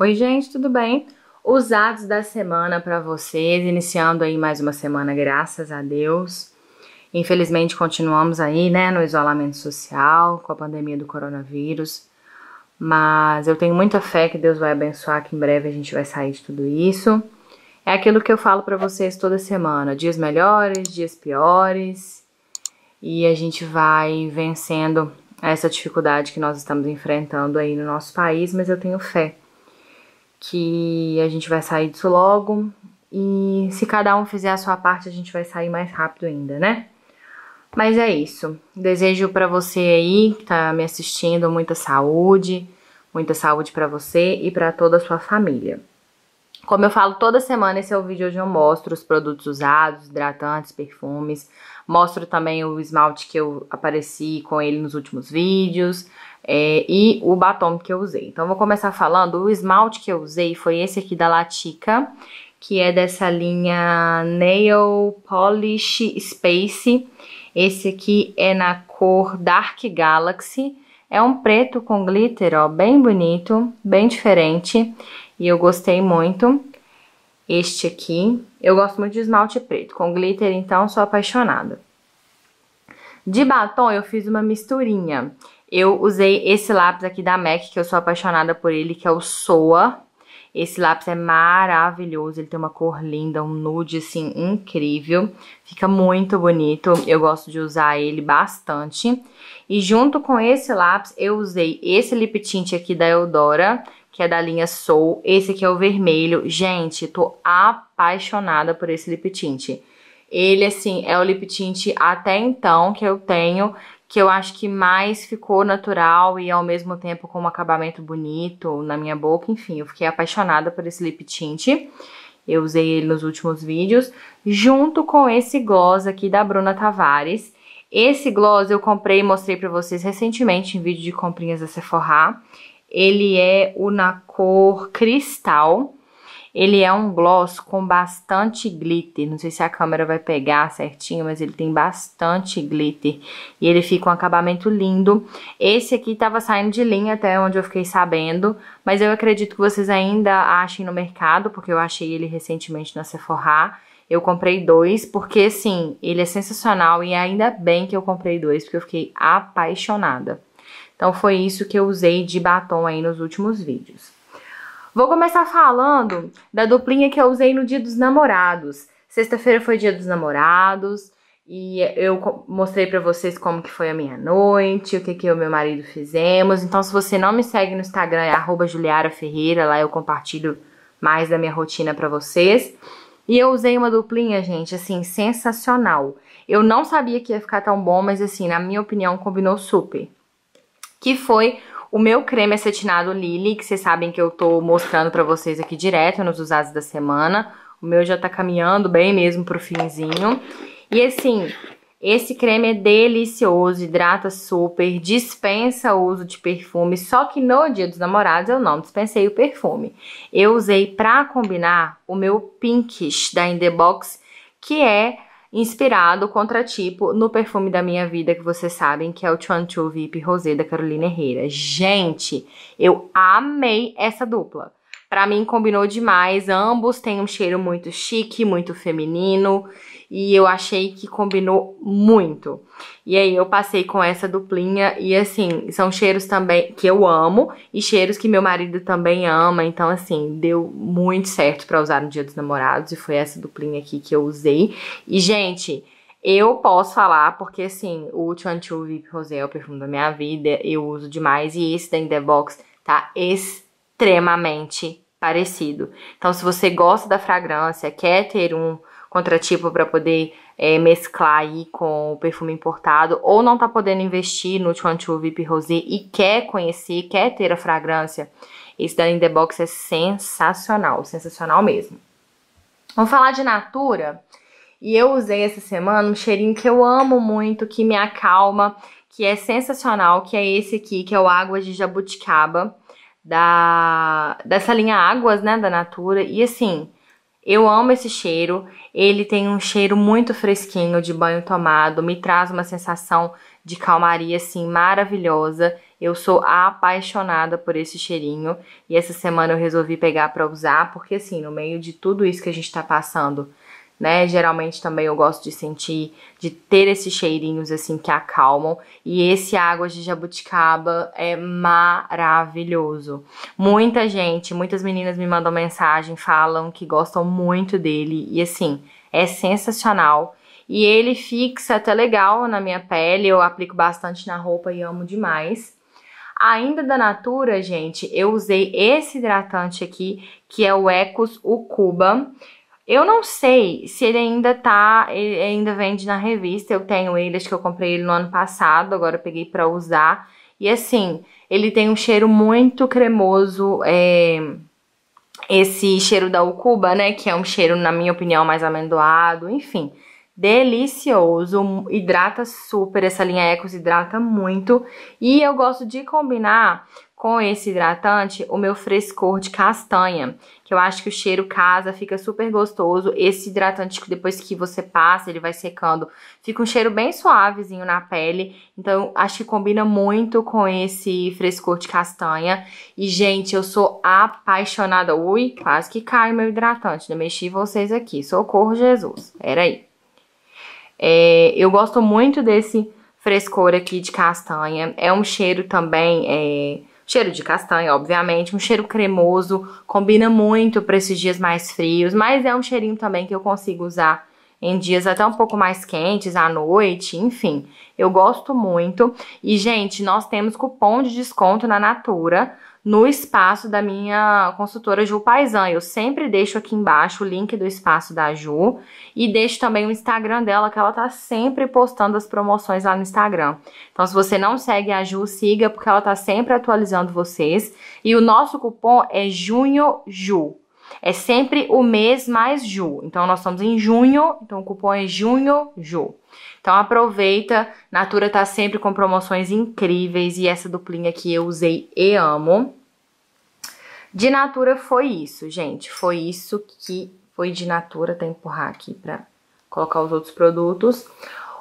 Oi, gente, tudo bem? Os dados da semana para vocês, iniciando aí mais uma semana, graças a Deus. Infelizmente, continuamos aí, né, no isolamento social, com a pandemia do coronavírus. Mas eu tenho muita fé que Deus vai abençoar, que em breve a gente vai sair de tudo isso. É aquilo que eu falo para vocês toda semana: dias melhores, dias piores. E a gente vai vencendo essa dificuldade que nós estamos enfrentando aí no nosso país, mas eu tenho fé que a gente vai sair disso logo e se cada um fizer a sua parte, a gente vai sair mais rápido ainda, né? Mas é isso. Desejo para você aí que tá me assistindo muita saúde, muita saúde para você e para toda a sua família. Como eu falo toda semana, esse é o vídeo onde eu mostro os produtos usados, hidratantes, perfumes. Mostro também o esmalte que eu apareci com ele nos últimos vídeos é, e o batom que eu usei. Então, vou começar falando. O esmalte que eu usei foi esse aqui da Latica, que é dessa linha Nail Polish Space. Esse aqui é na cor Dark Galaxy. É um preto com glitter, ó, bem bonito, bem diferente. E eu gostei muito. Este aqui. Eu gosto muito de esmalte preto. Com glitter, então, sou apaixonada. De batom, eu fiz uma misturinha. Eu usei esse lápis aqui da MAC, que eu sou apaixonada por ele, que é o Soa. Esse lápis é maravilhoso, ele tem uma cor linda, um nude, assim, incrível. Fica muito bonito, eu gosto de usar ele bastante. E junto com esse lápis, eu usei esse lip tint aqui da Eudora, que é da linha Soul. Esse aqui é o vermelho. Gente, tô apaixonada por esse lip tint. Ele, assim, é o lip tint até então que eu tenho, que eu acho que mais ficou natural e ao mesmo tempo com um acabamento bonito na minha boca. Enfim, eu fiquei apaixonada por esse lip tint. Eu usei ele nos últimos vídeos, junto com esse gloss aqui da Bruna Tavares. Esse gloss eu comprei e mostrei pra vocês recentemente em vídeo de comprinhas da Sephora. Ele é o na cor cristal. Ele é um gloss com bastante glitter. Não sei se a câmera vai pegar certinho, mas ele tem bastante glitter. E ele fica um acabamento lindo. Esse aqui tava saindo de linha até onde eu fiquei sabendo. Mas eu acredito que vocês ainda achem no mercado, porque eu achei ele recentemente na Sephora. Eu comprei dois, porque sim, ele é sensacional e ainda bem que eu comprei dois, porque eu fiquei apaixonada. Então foi isso que eu usei de batom aí nos últimos vídeos. Vou começar falando da duplinha que eu usei no dia dos namorados. Sexta-feira foi dia dos namorados e eu mostrei para vocês como que foi a minha noite, o que que eu e meu marido fizemos. Então se você não me segue no Instagram é @juliaraferreira, lá eu compartilho mais da minha rotina para vocês. E eu usei uma duplinha, gente, assim, sensacional. Eu não sabia que ia ficar tão bom, mas assim, na minha opinião, combinou super que foi o meu creme acetinado Lily, que vocês sabem que eu tô mostrando pra vocês aqui direto nos usados da semana. O meu já tá caminhando bem mesmo pro finzinho. E assim, esse creme é delicioso, hidrata super, dispensa o uso de perfume, só que no dia dos namorados eu não dispensei o perfume. Eu usei pra combinar o meu Pinkish da In The Box, que é inspirado contratipo no perfume da minha vida que vocês sabem que é o Chuan Chu Vip Rosé da Carolina Herrera. Gente, eu amei essa dupla. Para mim combinou demais. Ambos têm um cheiro muito chique, muito feminino e eu achei que combinou muito. E aí eu passei com essa duplinha e assim, são cheiros também que eu amo e cheiros que meu marido também ama, então assim, deu muito certo para usar no Dia dos Namorados e foi essa duplinha aqui que eu usei. E gente, eu posso falar porque assim, o Chuan Until Vip Rosé é o perfume da minha vida, eu uso demais e esse da In The Box tá excelente extremamente parecido. Então, se você gosta da fragrância, quer ter um contratipo para poder é, mesclar aí com o perfume importado, ou não tá podendo investir no Chuanchu Vip Rosé e quer conhecer, quer ter a fragrância, esse da In The Box é sensacional, sensacional mesmo. Vamos falar de Natura? E eu usei essa semana um cheirinho que eu amo muito, que me acalma, que é sensacional, que é esse aqui, que é o Água de Jabuticaba da dessa linha Águas, né, da Natura. E assim, eu amo esse cheiro. Ele tem um cheiro muito fresquinho de banho tomado, me traz uma sensação de calmaria assim maravilhosa. Eu sou apaixonada por esse cheirinho e essa semana eu resolvi pegar para usar, porque assim, no meio de tudo isso que a gente tá passando, né? Geralmente também eu gosto de sentir, de ter esses cheirinhos assim que acalmam. E esse água de jabuticaba é maravilhoso. Muita gente, muitas meninas me mandam mensagem, falam que gostam muito dele. E assim, é sensacional. E ele fixa até legal na minha pele, eu aplico bastante na roupa e amo demais. Ainda da Natura, gente, eu usei esse hidratante aqui, que é o Ecos Ucuba. Eu não sei se ele ainda tá, ele ainda vende na revista. Eu tenho ele, acho que eu comprei ele no ano passado, agora eu peguei para usar. E assim, ele tem um cheiro muito cremoso, é, esse cheiro da Ucuba, né, que é um cheiro, na minha opinião, mais amendoado, enfim. Delicioso, hidrata super, essa linha Ecos hidrata muito. E eu gosto de combinar com esse hidratante o meu frescor de castanha, que eu acho que o cheiro casa, fica super gostoso. Esse hidratante, depois que você passa, ele vai secando, fica um cheiro bem suavezinho na pele. Então, acho que combina muito com esse frescor de castanha. E, gente, eu sou apaixonada. Ui, quase que cai meu hidratante. Não né? mexi vocês aqui. Socorro, Jesus. Peraí. É, eu gosto muito desse frescor aqui de castanha. É um cheiro também... É Cheiro de castanha, obviamente, um cheiro cremoso, combina muito para esses dias mais frios, mas é um cheirinho também que eu consigo usar em dias até um pouco mais quentes à noite, enfim. Eu gosto muito. E, gente, nós temos cupom de desconto na Natura no espaço da minha consultora Ju Paisan. Eu sempre deixo aqui embaixo o link do espaço da Ju e deixo também o Instagram dela, que ela tá sempre postando as promoções lá no Instagram. Então, se você não segue a Ju, siga, porque ela tá sempre atualizando vocês. E o nosso cupom é JunhoJu. É sempre o mês mais Ju. Então, nós estamos em junho, então o cupom é junho Ju. Então, aproveita. Natura tá sempre com promoções incríveis e essa duplinha que eu usei e amo. De Natura foi isso, gente. Foi isso que foi de Natura. Até tá, empurrar aqui pra colocar os outros produtos.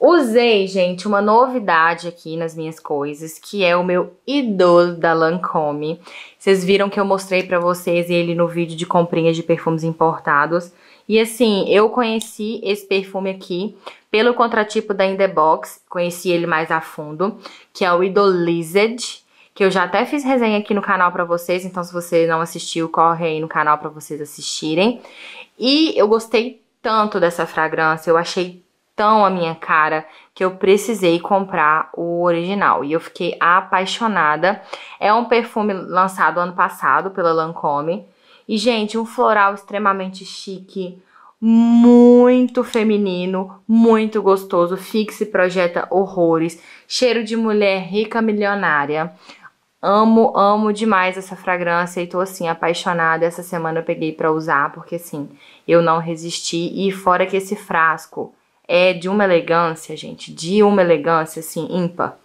Usei, gente, uma novidade aqui nas minhas coisas, que é o meu idolo da Lancôme. Vocês viram que eu mostrei pra vocês ele no vídeo de comprinhas de perfumes importados. E assim, eu conheci esse perfume aqui pelo contratipo da In The Box, conheci ele mais a fundo, que é o Idolized, que eu já até fiz resenha aqui no canal pra vocês, então se você não assistiu, corre aí no canal pra vocês assistirem. E eu gostei tanto dessa fragrância, eu achei tão a minha cara que eu precisei comprar o original e eu fiquei apaixonada. É um perfume lançado ano passado pela Lancôme e, gente, um floral extremamente chique, muito feminino, muito gostoso, fixe projeta horrores, cheiro de mulher rica milionária. Amo, amo demais essa fragrância e tô assim apaixonada. Essa semana eu peguei para usar porque assim, eu não resisti e fora que esse frasco é de uma elegância, gente, de uma elegância, assim, ímpar.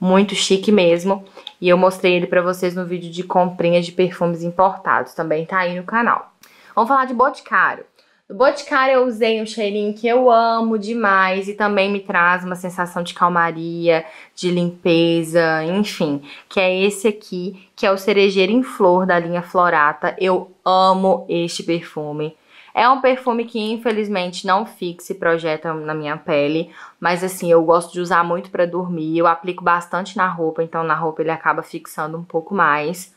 Muito chique mesmo. E eu mostrei ele pra vocês no vídeo de comprinhas de perfumes importados. Também tá aí no canal. Vamos falar de Boticário. No Boticário eu usei um cheirinho que eu amo demais e também me traz uma sensação de calmaria, de limpeza, enfim. Que é esse aqui, que é o Cerejeira em Flor da linha Florata. Eu amo este perfume. É um perfume que infelizmente não fixa e projeta na minha pele, mas assim, eu gosto de usar muito para dormir, eu aplico bastante na roupa, então na roupa ele acaba fixando um pouco mais.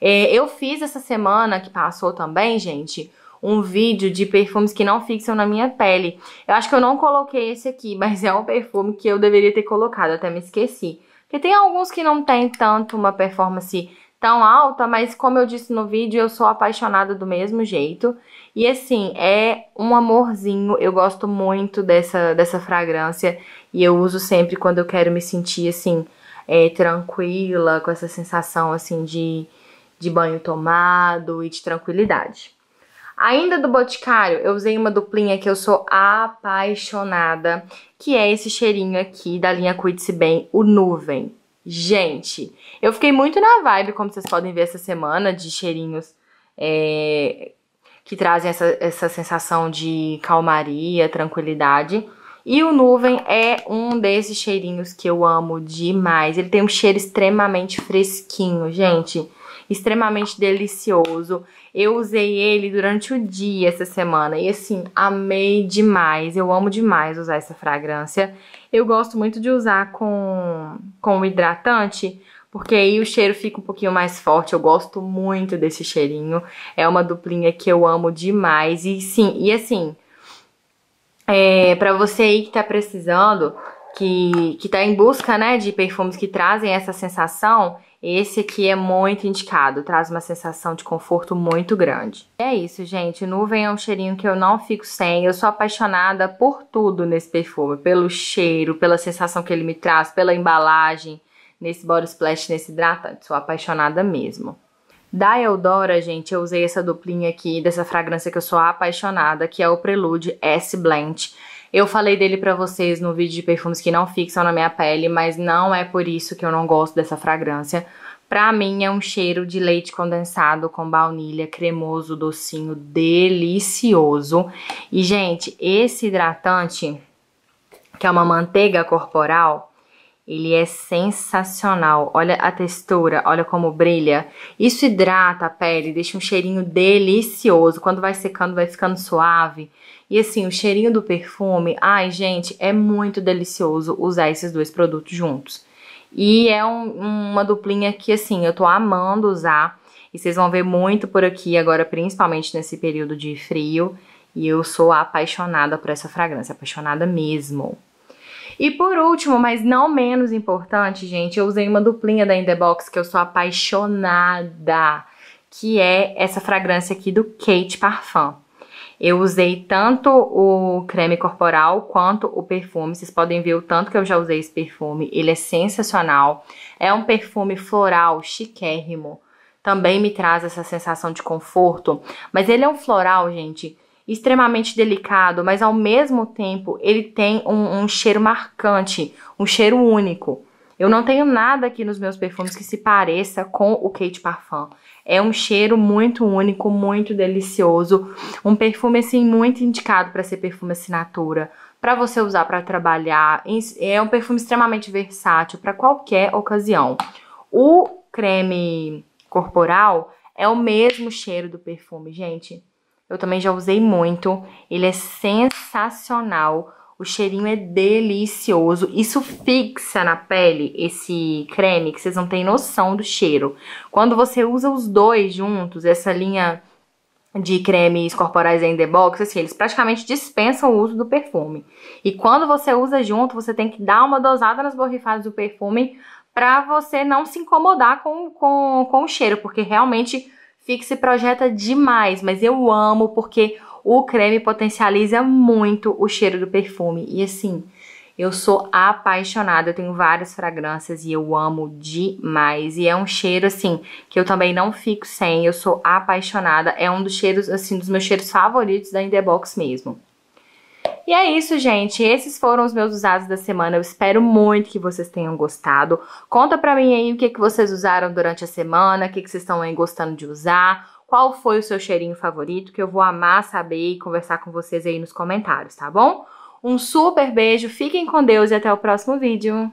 É, eu fiz essa semana que passou também, gente, um vídeo de perfumes que não fixam na minha pele. Eu acho que eu não coloquei esse aqui, mas é um perfume que eu deveria ter colocado, até me esqueci. Porque tem alguns que não tem tanto uma performance tão alta, mas como eu disse no vídeo, eu sou apaixonada do mesmo jeito. E assim, é um amorzinho. Eu gosto muito dessa, dessa fragrância e eu uso sempre quando eu quero me sentir assim, é, tranquila, com essa sensação assim de, de banho tomado e de tranquilidade. Ainda do Boticário, eu usei uma duplinha que eu sou apaixonada, que é esse cheirinho aqui da linha Cuide-se Bem, o Nuvem. Gente, eu fiquei muito na vibe, como vocês podem ver essa semana, de cheirinhos é, que trazem essa, essa sensação de calmaria, tranquilidade. E o Nuvem é um desses cheirinhos que eu amo demais. Ele tem um cheiro extremamente fresquinho, gente. Extremamente delicioso. Eu usei ele durante o dia essa semana e assim, amei demais. Eu amo demais usar essa fragrância. Eu gosto muito de usar com, com hidratante, porque aí o cheiro fica um pouquinho mais forte. Eu gosto muito desse cheirinho. É uma duplinha que eu amo demais. E sim, e assim, é, para você aí que tá precisando, que, que tá em busca, né, de perfumes que trazem essa sensação, esse aqui é muito indicado, traz uma sensação de conforto muito grande. É isso, gente. Nuvem é um cheirinho que eu não fico sem. Eu sou apaixonada por tudo nesse perfume. Pelo cheiro, pela sensação que ele me traz, pela embalagem, nesse Body Splash, nesse hidratante. Sou apaixonada mesmo. Da Eldora, gente, eu usei essa duplinha aqui, dessa fragrância que eu sou apaixonada, que é o Prelude S Blend. Eu falei dele pra vocês no vídeo de perfumes que não fixam na minha pele, mas não é por isso que eu não gosto dessa fragrância. Pra mim é um cheiro de leite condensado com baunilha, cremoso, docinho, delicioso. E, gente, esse hidratante, que é uma manteiga corporal, ele é sensacional. Olha a textura, olha como brilha. Isso hidrata a pele, deixa um cheirinho delicioso. Quando vai secando, vai ficando suave. E assim, o cheirinho do perfume, ai gente, é muito delicioso usar esses dois produtos juntos. E é um, uma duplinha que assim, eu tô amando usar. E vocês vão ver muito por aqui agora, principalmente nesse período de frio. E eu sou apaixonada por essa fragrância, apaixonada mesmo. E por último, mas não menos importante, gente, eu usei uma duplinha da In The Box que eu sou apaixonada, que é essa fragrância aqui do Kate Parfum. Eu usei tanto o creme corporal quanto o perfume. Vocês podem ver o tanto que eu já usei esse perfume. Ele é sensacional. É um perfume floral, chiquérrimo. Também me traz essa sensação de conforto. Mas ele é um floral, gente, extremamente delicado, mas ao mesmo tempo ele tem um, um cheiro marcante, um cheiro único. Eu não tenho nada aqui nos meus perfumes que se pareça com o Kate Parfum. É um cheiro muito único, muito delicioso, um perfume assim muito indicado para ser perfume assinatura, para você usar para trabalhar. É um perfume extremamente versátil para qualquer ocasião. O creme corporal é o mesmo cheiro do perfume, gente. Eu também já usei muito. Ele é sensacional. O cheirinho é delicioso. Isso fixa na pele esse creme que vocês não têm noção do cheiro. Quando você usa os dois juntos, essa linha de cremes corporais em the box, assim, eles praticamente dispensam o uso do perfume. E quando você usa junto, você tem que dar uma dosada nas borrifadas do perfume pra você não se incomodar com, com, com o cheiro, porque realmente Fixe projeta demais, mas eu amo porque o creme potencializa muito o cheiro do perfume. E assim, eu sou apaixonada, eu tenho várias fragrâncias e eu amo demais. E é um cheiro, assim, que eu também não fico sem, eu sou apaixonada. É um dos cheiros, assim, dos meus cheiros favoritos da Indebox mesmo. E é isso, gente. Esses foram os meus usados da semana. Eu espero muito que vocês tenham gostado. Conta pra mim aí o que, que vocês usaram durante a semana, o que, que vocês estão aí gostando de usar qual foi o seu cheirinho favorito, que eu vou amar saber e conversar com vocês aí nos comentários, tá bom? Um super beijo, fiquem com Deus e até o próximo vídeo!